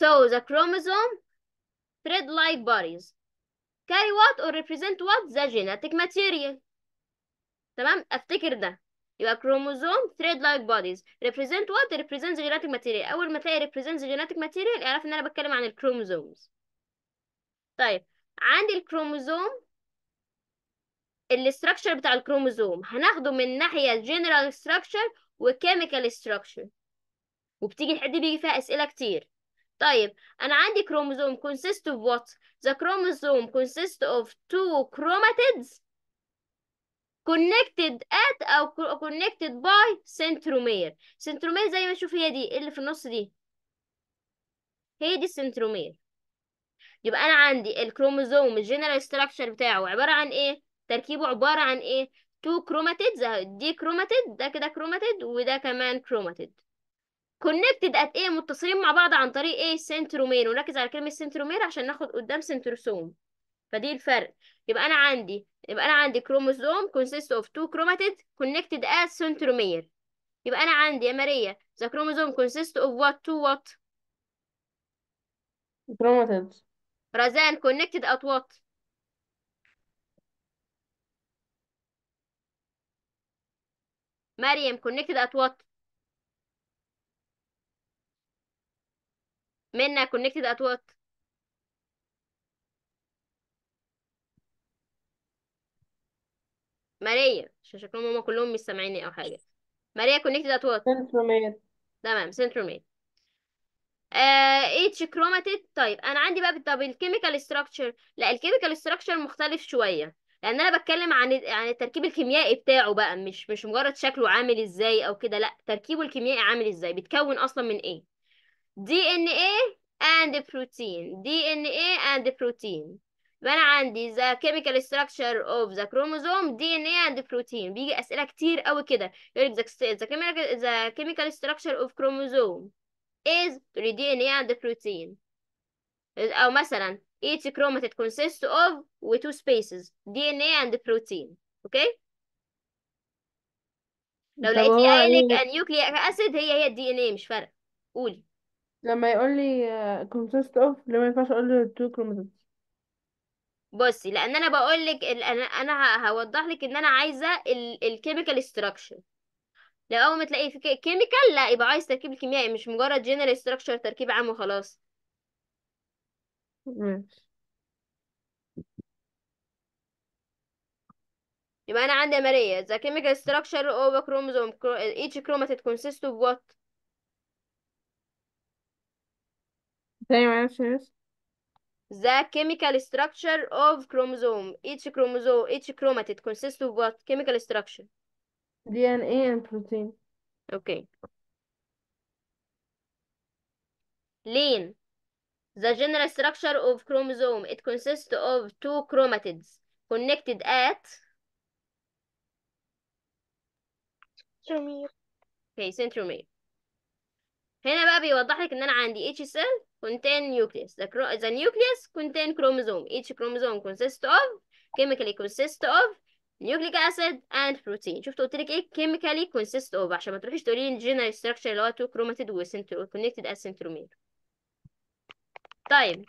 So the chromosome thread-like bodies carry what or represent what the genetic material تمام افتكر ده يبقى chromosome thread like bodies represent what represent the genetic material اول ما تلاقي represent the genetic material اعرف ان انا بتكلم عن الكروموزومز طيب عندي الكروموزوم الاستراكشر بتاع الكروموزوم هناخده من ناحيه general structure وكيميكال structure وبتيجي الحته دي بيجي فيها اسئله كتير طيب أنا عندي كروموزوم consist of what the chromosome consist of two chromatids connected at أو connected by centromere centromere زي ما تشوف هي دي إيه اللي في النص دي هي دي السنترومير يبقى انا عندي الكروموزوم الجنرال ستراكشر بتاعه عباره عن ايه تركيبه عباره عن ايه تو كروماتيدز دي كروماتيد ده كده كروماتيد وده كمان كروماتيد كونكتد ات ايه متصلين مع بعض عن طريق ايه سنترومير ونركز على كلمه سنترومير عشان ناخد قدام سنتروسوم فدي الفرق يبقى انا عندي يبقى انا عندي كروموسوم كونسيست اوف تو كروماتيد كونكتد ات سنترومير يبقى انا عندي يا ماريا ذا كروموسوم كونسيست اوف وات تو وات كروماتيد رزان كونكتد ات وات مريم كونكتد ات وات منا connected at what ماريا عشان شكلهم هما كلهم مش سامعيني او حاجه ماريا connected at what تمام centromere اتش كروماتيد طيب انا عندي بقى طب الكيميكال ستراكشر لا الكيميكال ستراكشر مختلف شويه لان انا بتكلم عن عن التركيب الكيميائي بتاعه بقى مش مش مجرد شكله عامل ازاي او كده لا تركيبه الكيميائي عامل ازاي بيتكون اصلا من ايه DNA and the protein DNA and the protein يبقى انا عندي the chemical structure of the chromosome DNA and the protein بيجي اسئله كتير قوي كده يقول لك the chemical the chemical structure of chromosome is the DNA and the protein او مثلا each chromatid consists of with two spaces DNA and the protein اوكي okay? لو لقيتي قايل لك النيوكليك اسيد هي هي الدي ان ايه مش فارقه قولي لما يقول لي آه، consist of ليه ما ينفعش اقول له two chromosomes بصي لان انا بقول لك انا انا هوضح لك ان انا عايزه الكيميكال استراكشر لو اول ما تلاقي في كيميكال لا يبقى عايز تركيب كيميائي مش مجرد جنرال استراكشر تركيب عام وخلاص ماشي يبقى انا عندي يا ماريا ذا كيميكال of اوف كروموزوم ايتش كروماتيد كونسيست اوف وات answers. The chemical structure of chromosome. Each chromosome, each chromatid consists of what chemical structure? DNA and protein. Okay. Lean. The general structure of chromosome. It consists of two chromatids connected at... Centromere. Okay, centromere. هنا بقى بيوضح لك ان انا عندي each cell contain nucleus the, the nucleus contain chromosome each chromosome consists of chemically consists of nucleic acid and protein شفت قلت لك ايه chemically consist of عشان ما تروحيش تقولي لي الجينال structure اللي هو two chromatid وconnected as centromere طيب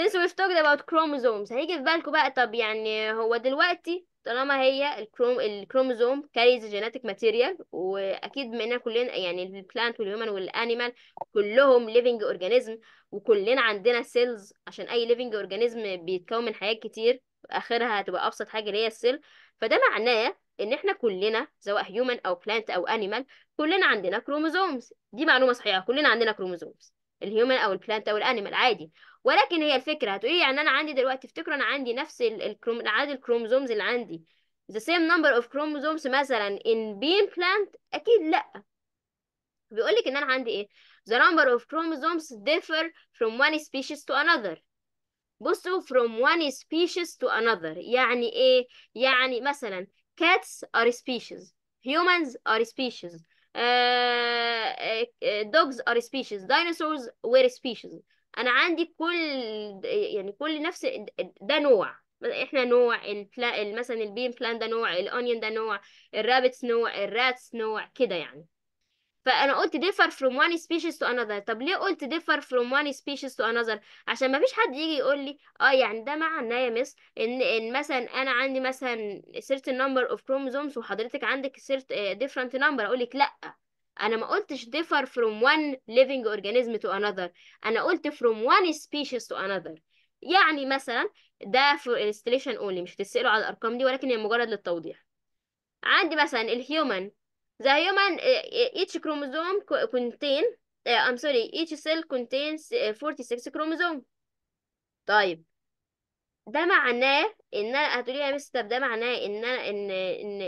since we've talked about chromosomes هيجي في بالكم بقى طب يعني هو دلوقتي طالما هي الكروم الكروموزوم كاريز جيناتيك ماتيريال واكيد بما كلنا يعني البلانت والهيومن والانيمال كلهم ليفنج اورجانيزم وكلنا عندنا سيلز عشان اي ليفنج اورجانيزم بيتكون من حاجات كتير اخرها هتبقى ابسط حاجه اللي هي السيل فده معناه ان احنا كلنا سواء هيومن او بلانت او انيمال كلنا عندنا كروموزومز دي معلومه صحيحه كلنا عندنا كروموزومز الهيومن او البلانت او الانيمال عادي ولكن هي الفكره هتقولي يعني انا عندي دلوقتي افتكروا انا عندي نفس الكروم عدد الكروموزومز اللي عندي the same number of chromosomes مثلا in being plant اكيد لا بيقول لك ان انا عندي ايه the number of chromosomes differ from one species to another بصوا from one species to another يعني ايه يعني مثلا cats are species humans are species آه، آه، dogs are species dinosaurs were species انا عندي كل يعني كل نفس ده نوع احنا نوع مثلا البين بلان ده نوع الاونيون ده نوع الرابتس نوع الراتس نوع كده يعني فانا قلت differ from one species to another طب ليه قلت differ from one species to another عشان ما فيش حد يجي يقول لي اه يعني ده معناه يا مس ان ان مثلا انا عندي مثلا certain number of chromosomes وحضرتك عندك certain different number اقول لك لا انا ما قلتش differ from one living organism to another انا قلت from one species to another يعني مثلا ده for illustration only مش هتسألوا على الارقام دي ولكن هي مجرد للتوضيح عندي مثلا الهيومن The human each chromosome contain I'm sorry each cell contains 46 chromosome طيب ده معناه ان انا هتقولي يا مستر ده معناه ان ان ان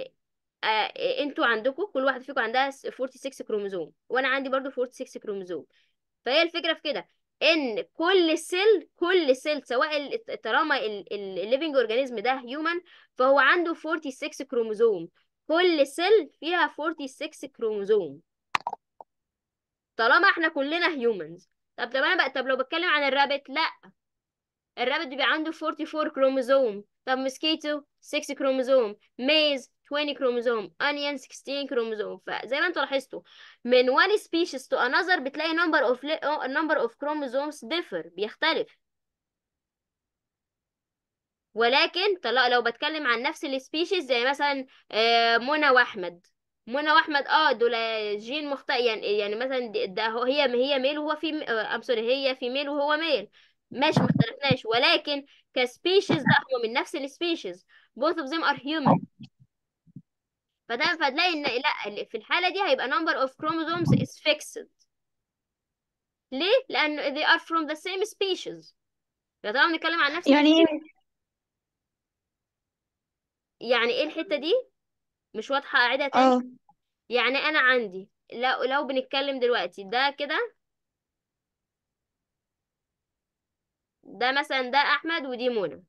آه، آه، انتوا عندكم كل واحد فيكم عندها 46 كروموزوم وانا عندي برضو 46 كروموزوم فهي الفكره في كده ان كل سيل كل سيل سواء طالما الليفنج اورجانيزم ده هيومن فهو عنده 46 كروموزوم كل سيل فيها 46 كروموزوم طالما احنا كلنا هيومنز طب طب انا بقى طب لو بتكلم عن الرابت لا الرابت بيبقى عنده 44 كروموزوم طب مسكيتو 6 كروموزوم ميز 20 كروموزوم انيون 16 كروموزوم فزي ما انتوا لاحظتوا من one species to another بتلاقي number of number of chromosomes differ بيختلف ولكن طلاق لو بتكلم عن نفس السبيشيز زي مثلا آه، منى واحمد منى واحمد اه دول جين مختلف يعني يعني مثلا ده هي هي ميل وهو في ام سوري هي في ميل وهو ميل ماشي ما اختلفناش ولكن كسبيشيز لا هم من نفس السبيشيز both of them are human فده فتلاقي ان لا في الحاله دي هيبقى number of chromosomes is fixed ليه؟ لان they are from the same species يا يعني ترى بنتكلم عن نفس يعني السبيشيز. يعني ايه الحتة دي مش واضحة اعيدها تاني اه يعني انا عندي لو لو بنتكلم دلوقتي ده كده ده مثلا ده احمد ودي منى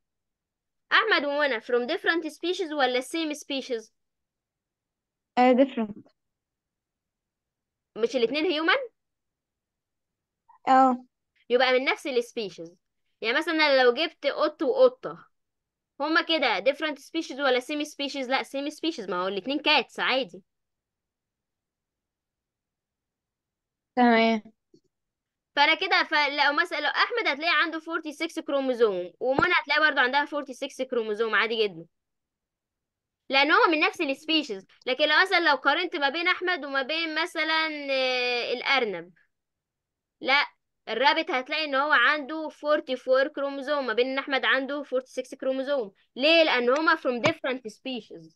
احمد ومنى from different species ولا same species آه different مش الاتنين human اه يبقى من نفس السبيشيز يعني مثلا أنا لو جبت قط وقطة هما كده different species ولا semi species لا semi species ما هو الاتنين cats عادي تمام فانا كده فلو مثلا لو احمد هتلاقي عنده 46 كروموزوم ومنى هتلاقي برضه عندها 46 كروموزوم عادي جدا لان هما من نفس السبيشيز لكن لو مثلا لو قارنت ما بين احمد وما بين مثلا آه، الارنب لا الرابت هتلاقي ان هو عنده 44 كروموزوم ما بين ان احمد عنده 46 كروموزوم ليه لان هما from different species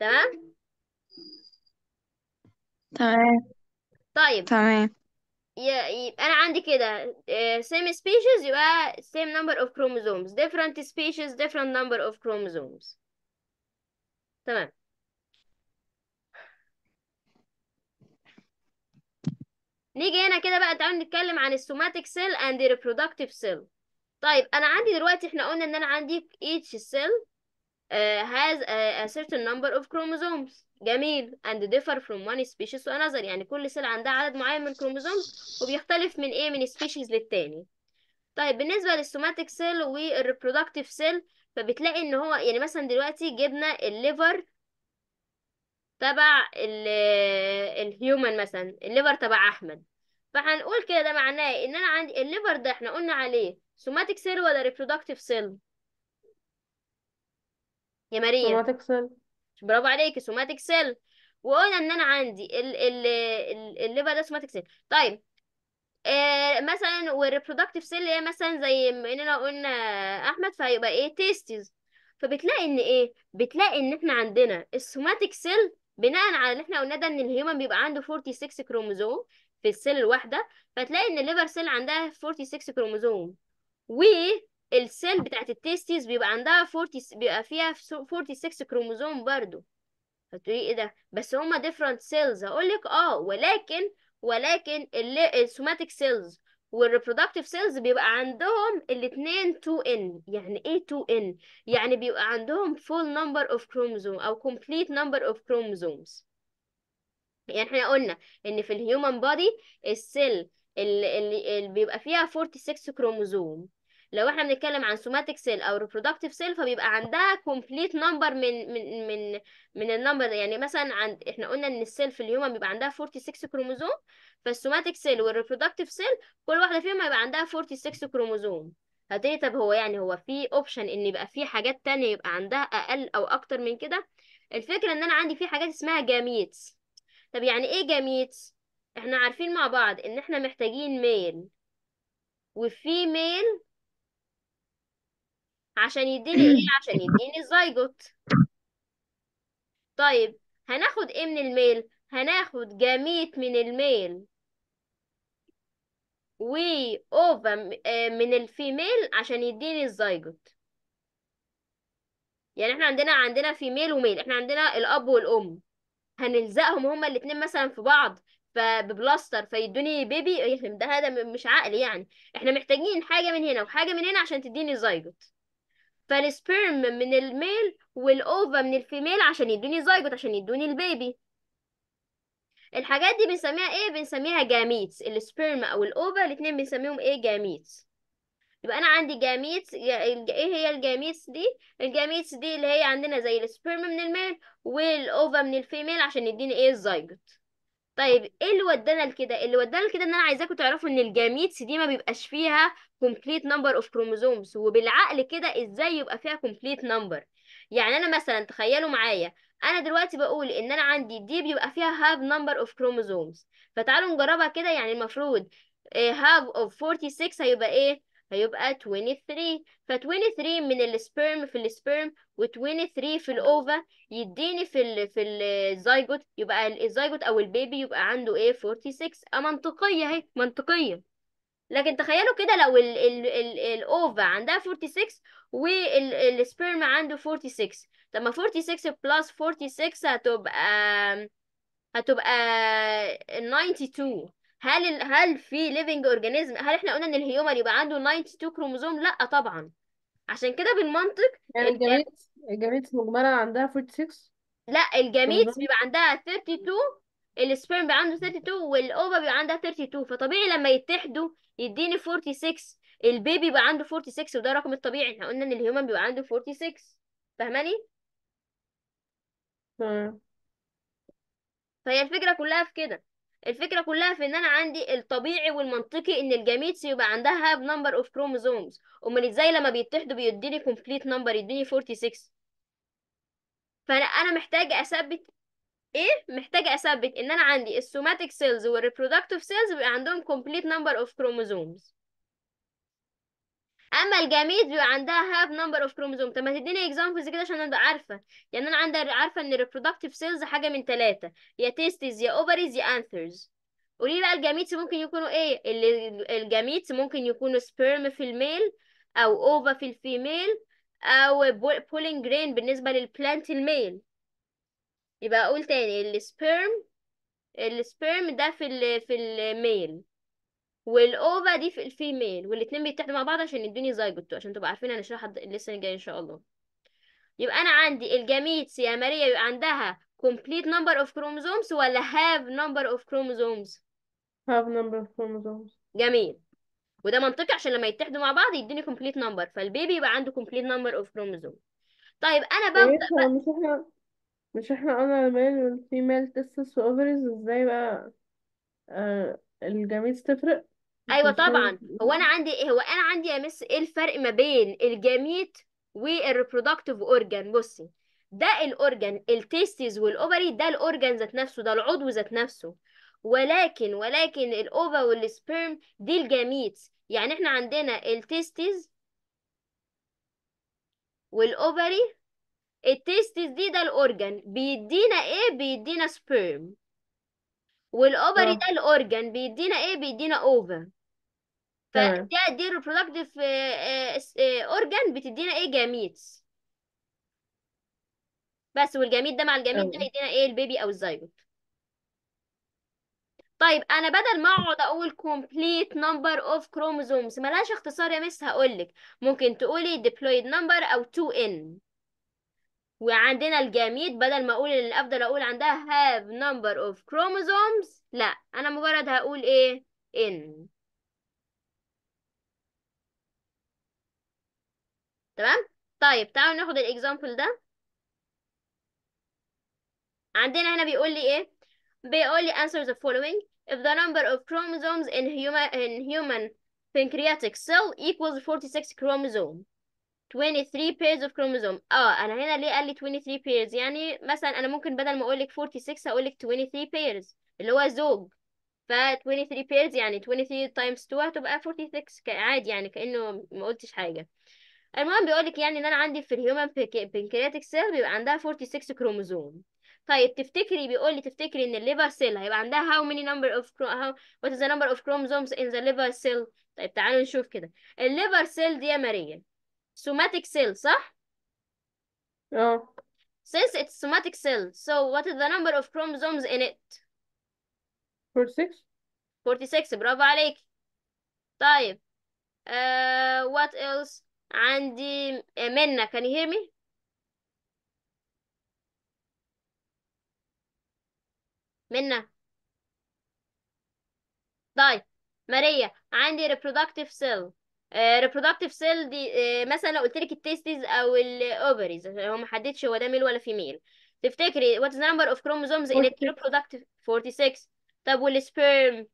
تمام تمام طيب تمام يبقى انا عندي كده same species يبقى same number of chromosomes different species different number of chromosomes تمام نيجي هنا كده بقى تعالوا نتكلم عن السوماتيك سيل اند ريبرودكتيف سيل طيب انا عندي دلوقتي احنا قلنا ان انا عندي each cell uh, has a, a certain number of chromosomes جميل and differ from one species to another يعني كل سيل عندها عدد معين من الكروموزومز وبيختلف من ايه من species للتاني طيب بالنسبة للسوماتيك سيل والريبرودكتيف سيل فبتلاقي ان هو يعني مثلا دلوقتي جبنا الليفر تبع الهيومن آه، مثلا الليفر تبع احمد فهنقول كده ده معناه ان انا عندي الليفر ده احنا قلنا عليه سوماتيك سيل ولا ريبرودكتيف سيل يا مريم سوماتيك سيل برافو عليكي سوماتيك سيل وقلنا ان انا عندي ال ال الليفر ده سوماتيك سيل طيب آه مثلا والريبرودكتيف سيل هي مثلا زي ما اننا قلنا احمد فهيبقى ايه تيستيز فبتلاقي ان ايه بتلاقي ان احنا عندنا السوماتيك سيل بناء على اللي احنا قلنا ده ان الهيومن بيبقى عنده 46 كروموزوم في السيل الواحده فتلاقي ان الليفر سيل عندها 46 كروموزوم والسيل بتاعت التستيز بيبقى عندها 40 بيبقى فيها 46 كروموزوم برضو هتقولي ايه ده بس هما ديفرنت سيلز هقول لك اه ولكن ولكن السوماتيك سيلز والريبرودكتيف سيلز بيبقى عندهم الاثنين 2n يعني ايه 2n يعني بيبقى عندهم full number of chromosomes او complete number of chromosomes يعني احنا قلنا ان في الهيومن بودي السيل اللي, اللي بيبقى فيها 46 كروموزوم لو احنا بنتكلم عن سوماتيك سيل او ريبرودكتيف سيل فبيبقى عندها كومبليت نمبر من من من من النمبر ده يعني مثلا عند احنا قلنا ان السيل في اليوم بيبقى عندها 46 كروموزوم فالسوماتيك سيل والريبرودكتيف سيل كل واحده فيهم هيبقى عندها 46 كروموزوم هتقولي طب هو يعني هو في اوبشن ان يبقى في حاجات تانية يبقى عندها اقل او اكتر من كده الفكره ان انا عندي في حاجات اسمها جاميتس طب يعني ايه جاميتس احنا عارفين مع بعض ان احنا محتاجين ميل وفيميل عشان يديني ايه عشان يديني الزيجوت طيب هناخد ايه من الميل هناخد جاميت من الميل و اوفا آه، من الفيميل عشان يديني الزيجوت يعني احنا عندنا عندنا فيميل وميل احنا عندنا الاب والام هنلزقهم هما الاتنين مثلا في بعض فببلاستر فيدوني بيبي ده هذا مش عقل يعني احنا محتاجين حاجه من هنا وحاجه من هنا عشان تديني زيجوت فالسبيرم من الميل والاوفا من الفيميل عشان يدوني زيجوت عشان يدوني البيبي الحاجات دي بنسميها ايه بنسميها جاميتس السبيرم او الاوفا الاتنين بنسميهم ايه جاميتس يبقى انا عندي جاميتس ايه هي الجاميتس دي الجاميتس دي اللي هي عندنا زي السبيرم من الميل والاوفا من الفيميل عشان يديني ايه الزيجوت طيب ايه اللي ودانا لكده اللي ودانا لكده ان انا عايزاكم تعرفوا ان الجاميتس دي ما بيبقاش فيها كومبليت نمبر اوف كروموزومز وبالعقل كده ازاي يبقى فيها كومبليت نمبر يعني انا مثلا تخيلوا معايا انا دلوقتي بقول ان انا عندي دي بيبقى فيها هاف نمبر اوف كروموزومز فتعالوا نجربها كده يعني المفروض هاف اوف 46 هيبقى ايه هيبقى 23 ف 23 من السبرم في السبرم و23 في الاوفا يديني في الـ في الزيجوت يبقى الزيجوت او البيبي يبقى عنده ايه 46 منطقيه اهي منطقيه لكن تخيلوا كده لو الاوفا عندها 46 والسبرم عنده 46 طب ما 46 بلس 46 هتبقى هتبقى 92 هل هل في ليفنج اورجانيزم هل احنا قلنا ان الهيومن يبقى عنده 92 كروموزوم لا طبعا عشان كده بالمنطق يعني الجميت الجميت مجملا عندها 46 لا الجميت بيبقى عندها 32 السبرم بيبقى عنده 32 والاوفا بيبقى عندها 32 فطبيعي لما يتحدوا يديني 46 البيبي بيبقى عنده 46 وده الرقم الطبيعي احنا قلنا ان الهيومن بيبقى عنده 46 فاهماني؟ فهي الفكرة كلها في كده الفكره كلها في ان انا عندي الطبيعي والمنطقي ان الجاميتس يبقى عندها هاف نمبر اوف كروموزومز امال ازاي لما بيتحدوا بيديني كومبليت نمبر يديني 46 فانا انا محتاجه اثبت ايه محتاجه اثبت ان انا عندي السوماتيك سيلز والريبرودكتيف سيلز بيبقى عندهم كومبليت نمبر اوف كروموزومز اما الجاميت بيبقى عندها هاف نمبر اوف كروموزوم طب ما تديني اكزامبلز كده عشان ابقى عارفه يعني انا عندي عارفه ان الريبرودكتيف سيلز حاجه من ثلاثه يا تيستيز يا اوفريز يا انثرز قولي بقى الجاميتس ممكن يكونوا ايه اللي الجميتس ممكن يكونوا سبيرم في الميل او اوفا في الفيميل او بولين جرين بالنسبه للبلانت الميل يبقى اقول تاني السبيرم السبيرم ده في ال في الميل والاوفا دي في الفيميل والاتنين بيتحدوا مع بعض عشان يدوني زيجوت عشان تبقوا عارفين هنشرحها اللسه الجاي ان شاء الله يبقى انا عندي الجميتس يا ماريا يبقى عندها complete number of chromosomes ولا have number of chromosomes have number of chromosomes جميل وده منطقي عشان لما يتحدوا مع بعض يديني complete number فالبيبي يبقى عنده complete number of chromosomes طيب انا طيب، ببدأ بقى... مش احنا مش احنا قلنا الميل والفيميل تستس واوفرز ازاي بقى آه الجميل تفرق ايوه طبعا هو انا عندي إيه؟ هو انا عندي يا مس ايه الفرق ما بين الجاميت والريبرودكتيف اورجان بصي ده الاورجان التيستيز والاوفري ده الاورجان ذات نفسه ده العضو ذات نفسه ولكن ولكن الاوفا والسبرم دي الجاميت يعني احنا عندنا التيستيز والاوفري التيستيز دي ده الاورجان بيدينا ايه بيدينا سبرم والاوفري آه. ده الاورجان بيدينا ايه بيدينا اوفا تمام فده دي reproductive آه، آه، آه، organ بتدينا ايه جاميتس بس والجميد ده مع الجميد ده هيدينا ايه البيبي او الزيجوت طيب انا بدل ما اقعد اقول complete number of chromosomes ملهاش اختصار يا مس هقولك ممكن تقولي deployed number او 2n وعندنا الجميد بدل ما اقول اللي الافضل اقول عندها have number of chromosomes لا انا مجرد هقول ايه n تمام طيب تعالوا ناخد الاكزامبل ده عندنا هنا بيقول لي ايه بيقول لي answer the following if the number of chromosomes in human in human pancreatic cell equals 46 chromosome 23 pairs of chromosome اه انا هنا ليه قال لي 23 pairs يعني مثلا انا ممكن بدل ما اقول لك 46 هقول لك 23 pairs اللي هو زوج ف 23 pairs يعني 23 times 2 هتبقى 46 عادي يعني كأنه ما قلتش حاجة المهم بيقولك يعني ان انا عندي في الهيومن بنكرياتيك سيل بيبقى عندها 46 كروموزوم طيب تفتكري بيقول لي تفتكري ان الليفر سيل هيبقى عندها how many number of how what is the number of chromosomes in the liver cell طيب تعالوا نشوف كده الليفر سيل دي يا ماريا سوماتيك سيل صح اه since it's somatic cell so what is the number of chromosomes in it 46 46 برافو عليكي طيب uh, what else عندي منى can you hear me منى طيب ماريا عندي reproductive cell آه، reproductive cell دي آه، مثلا لو قلت لك التستيز او الاوفريز هو ما حددش هو ده ميل ولا فيميل تفتكري what is the number of chromosomes in a reproductive 46 طب والسبيرم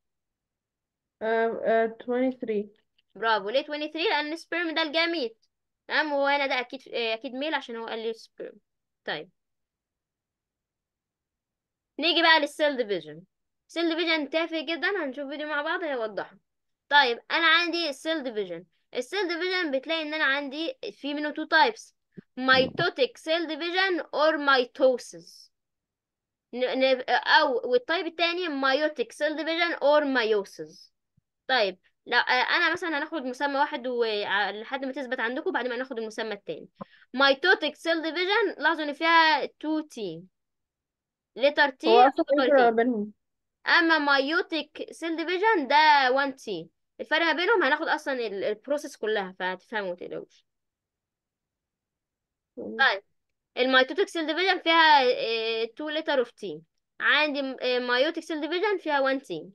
23 آه، برافو ليه 23 لان السبرم ده الجاميت تمام وهو هنا ده اكيد آه، اكيد ميل عشان هو قال لي سبرم طيب نيجي بقى للسيل ديفيجن السيل ديفيجن تافه جدا هنشوف فيديو مع بعض هيوضحه طيب انا عندي السيل ديفيجن السيل ديفيجن بتلاقي ان انا عندي في منه تو تايبس ميتوتيك سيل ديفيجن اور ميتوسيس او والتايب التاني مايوتيك سيل ديفيجن اور مايوسيس طيب لا آه، انا مثلا هناخد مسمى واحد ولحد آه، ما تثبت عندكم وبعد ما ناخد المسمى التاني ميتوتيك سيل ديفيجن لاحظوا ان فيها 2 تي لتر تي هو بينهم اما مايوتيك سيل ديفيجن ده 1 تي الفرق ما بينهم هناخد اصلا البروسيس كلها فهتفهموا متقلقوش طيب الميتوتيك سيل ديفيجن فيها 2 لتر اوف تي عندي مايوتيك سيل ديفيجن فيها 1 تي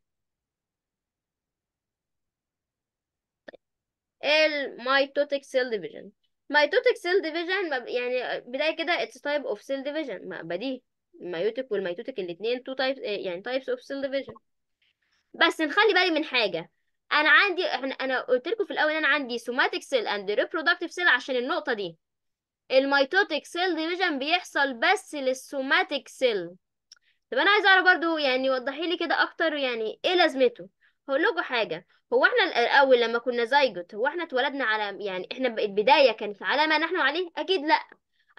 الميتوتيك سيل ديفيجن ميتوتيك سيل ديفيجن يعني بداية كده اتس تايب اوف سيل ديفيجن بديهي الميوتيك والميتوتيك الاثنين تو تايبس يعني تايبس اوف سيل ديفيجن بس نخلي بالي من حاجة انا عندي احنا انا قلت لكم في الاول انا عندي سوماتيك سيل اند ريبرودكتيف سيل عشان النقطة دي الميتوتيك سيل ديفيجن بيحصل بس للسوماتيك سيل طب انا عايزه اعرف برضو يعني وضحي لي كده اكتر يعني ايه لازمته هقول لكم حاجة هو احنا الأول لما كنا زيجوت هو احنا اتولدنا على يعني احنا البداية كانت على ما نحن عليه أكيد لأ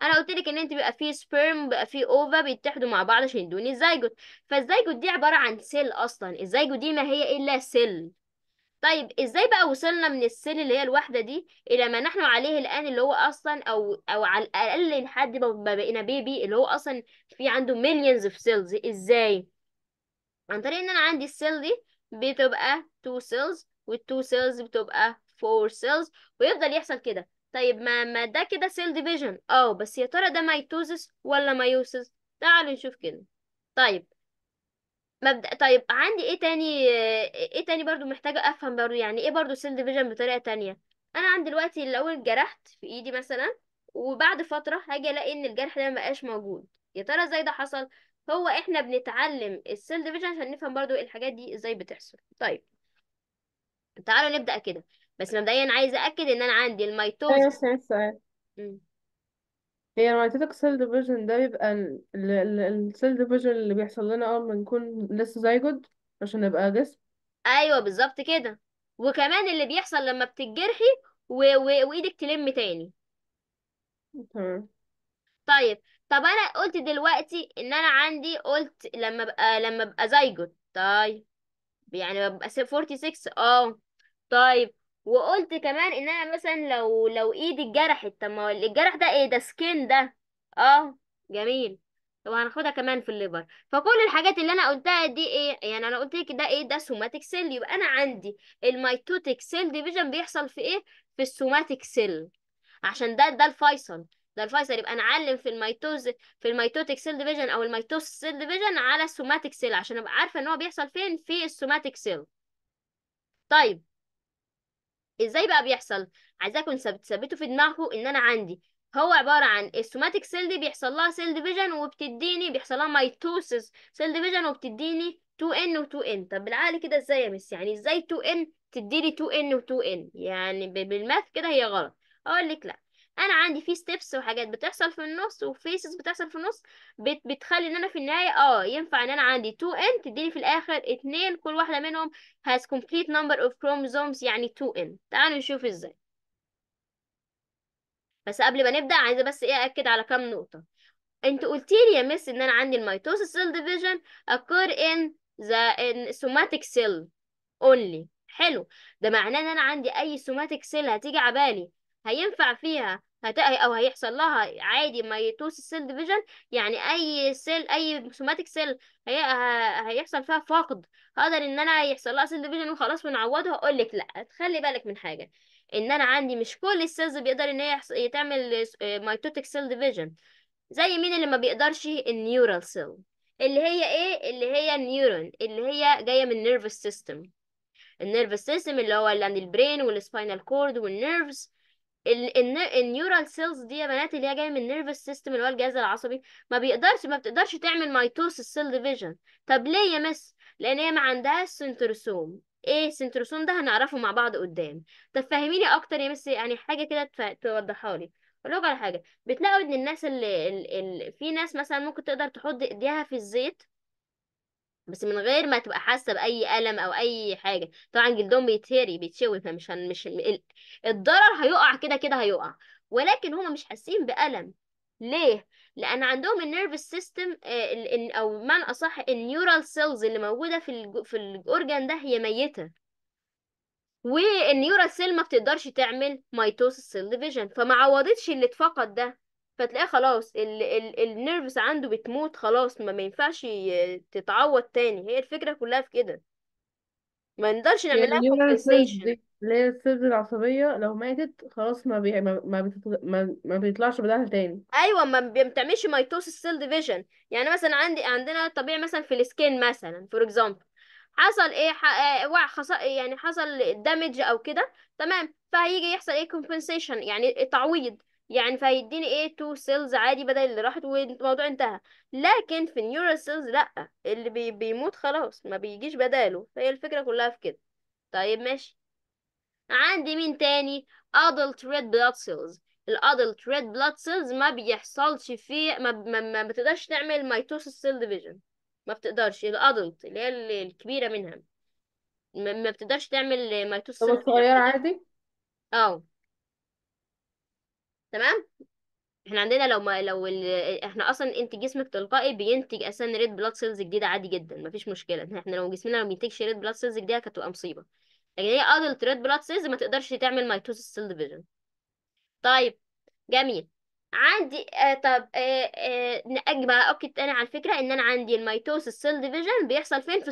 انا قلت لك ان انت بيبقى فيه سبيرم بيبقى فيه اوفا بيتحدوا مع بعض عشان يدوني الزيجوت فالزيجوت دي عباره عن سيل اصلا الزيجوت دي ما هي الا سيل طيب ازاي بقى وصلنا من السيل اللي هي الواحده دي الى ما نحن عليه الان اللي هو اصلا او او على الاقل لحد ما بقينا بيبي اللي هو اصلا في عنده مليونز اوف سيلز ازاي عن طريق ان انا عندي السيل دي بتبقى 2 cells 2 cells بتبقى 4 cells ويفضل يحصل كده طيب ما ما ده كده سيل ديفيجن اه بس يا ترى ده ميتوزس ولا مايوسس تعالوا نشوف كده طيب مبدأ طيب عندي ايه تاني ايه تاني برضو محتاجة افهم برضو يعني ايه برضو سيل ديفيجن بطريقة تانية انا عندي دلوقتي الاول جرحت في ايدي مثلا وبعد فترة هاجي الاقي ان الجرح ده مبقاش موجود يا ترى ازاي ده حصل هو احنا بنتعلم السيل ديفيجن عشان نفهم برضو الحاجات دي ازاي بتحصل طيب تعالوا نبدأ كده بس مبدئيا عايزة أكد إن أنا عندي ايوه الميتوز سؤال هي المايتيتك سيل ديفيجن ده بيبقى السيل ديفيجن اللي بيحصل لنا اول ما نكون لسه زيجود عشان نبقى جسم أيوه بالظبط كده وكمان اللي بيحصل لما بتتجرحي وإيدك تلم تاني تمام طيب طب انا قلت دلوقتي ان انا عندي قلت لما ابقى آه، لما ابقى زيجوت طيب يعني ببقى 46 اه طيب وقلت كمان ان انا مثلا لو لو ايدي اتجرحت طب ما هو الجرح ده ايه ده سكين ده اه جميل طب هناخدها كمان في الليفر فكل الحاجات اللي انا قلتها دي ايه يعني انا قلت لك ده ايه ده سوماتيك سيل يبقى انا عندي الميتوتيك سيل ديفيجن بيحصل في ايه في السوماتيك سيل عشان ده ده الفيصل ده الفيصل يبقى نعلم في الميتوز في الميتوتيك سيل ديفيجن او الميتوس سيل ديفيجن على السوماتيك سيل عشان ابقى عارفه ان هو بيحصل فين في السوماتيك سيل طيب ازاي بقى بيحصل عايزاكم تثبتوا في دماغكم ان انا عندي هو عبارة عن السوماتيك سيل دي بيحصل لها سيل ديفيجن وبتديني بيحصل لها ميتوسس سيل ديفيجن وبتديني 2n و2n طب بالعقل كده ازاي يا مس يعني ازاي 2n تديني 2n و2n يعني بالماث كده هي غلط اقول لك لا انا عندي في ستيبس وحاجات بتحصل في النص وفيسز بتحصل في النص بت بتخلي ان انا في النهايه اه ينفع ان انا عندي 2 ان تديني في الاخر اتنين كل واحده منهم has complete number of chromosomes يعني 2 ان تعالوا نشوف ازاي بس قبل ما نبدا عايزه بس ايه اكد على كام نقطه انت قلت لي يا مس ان انا عندي الميتوسيس سيل ديفيجن occur in the in somatic cell only حلو ده معناه ان انا عندي اي سوماتيك سيل هتيجي على بالي هينفع فيها هت... او هيحصل لها عادي مايتوس سيل ديفيجن يعني اي سيل اي سوماتيك سيل هي... هيحصل فيها فقد هقدر ان انا يحصل لها سيل ديفيجن وخلاص ونعوضها اقول لك لا تخلي بالك من حاجه ان انا عندي مش كل السيلز بيقدر ان هي تعمل مايتوتيك سيل ديفيجن زي مين اللي ما بيقدرش النيورال سيل اللي هي ايه اللي هي النيورون اللي هي جايه من النيرفس سيستم النيرفس سيستم اللي هو اللي عند البرين والسباينال كورد والنيرفز النيورال سيلز دي يا بنات اللي هي جايه من النيرفس سيستم اللي هو الجهاز العصبي ما بيقدرش ما بتقدرش تعمل ميتوسيس سيل ديفيجن طب ليه يا مس لان هي ما عندهاش سنتروسوم ايه السنتروسوم ده هنعرفه مع بعض قدام طب فهميني اكتر يا مس يعني حاجه كده توضحها لي اقول لكم على حاجه بتلاقوا ان الناس اللي, اللي في ناس مثلا ممكن تقدر تحط ايديها في الزيت بس من غير ما تبقى حاسه باي الم او اي حاجه طبعا جلدهم بيتهري بيتشوي فمش هن مش الضرر هيقع كده كده هيقع ولكن هما مش حاسين بالم ليه لان عندهم النيرفس سيستم آه، او بمعنى اصح النيورال سيلز اللي موجوده في الج... في الاورجان ده هي ميته والنيورال سيل ما بتقدرش تعمل ميتوسس سيل ديفيجن فما عوضتش اللي اتفقد ده فتلاقيه خلاص ال ال النيرفز عنده بتموت خلاص ما, ما ينفعش تتعوض تاني هي الفكرة كلها في كده ما نقدرش نعمل لها يعني هي دي اللي هي السيلز العصبية لو ماتت خلاص ما بي... ما ما, ما... ما بيطلعش بدلها تاني ايوه ما ب- بتعملش ميتوسيس سيل ديفيجن يعني مثلا عندي عندنا طبيعي مثلا في السكين مثلا فور اكزامبل حصل ايه آه، وع- خص... يعني حصل دامج او كده تمام فهيجي يحصل ايه كومبنسيشن يعني تعويض يعني فهيديني ايه تو سيلز عادي بدل اللي راحت والموضوع انتهى لكن في نيورال سيلز لا اللي بي بيموت خلاص ما بيجيش بداله فهي الفكرة كلها في كده طيب ماشي عندي مين تاني adult red blood cells الادلت red blood cells ما بيحصلش فيه ما, ما, ما بتقدرش تعمل ميتوسيس سيل ديفيجن ما بتقدرش الادلت اللي هي الكبيرة منها ما, ما بتقدرش تعمل ميتوسيس سيل الصغيرة عادي اه تمام احنا عندنا لو ما لو ال... احنا اصلا انت جسمك تلقائي بينتج اساسا ريد بلاد سيلز جديده عادي جدا مفيش مشكله احنا لو جسمنا ما بينتجش ريد بلاد سيلز جديده كانت تبقى مصيبه لكن هي ادلت ريد بلاد سيلز ما تقدرش تعمل مايتوسيس سيل ديفيجن طيب جميل عندي آه طب آه آه نأجب بقى اوكي تاني على الفكره ان انا عندي الميتوسيس سيل ديفيجن بيحصل فين في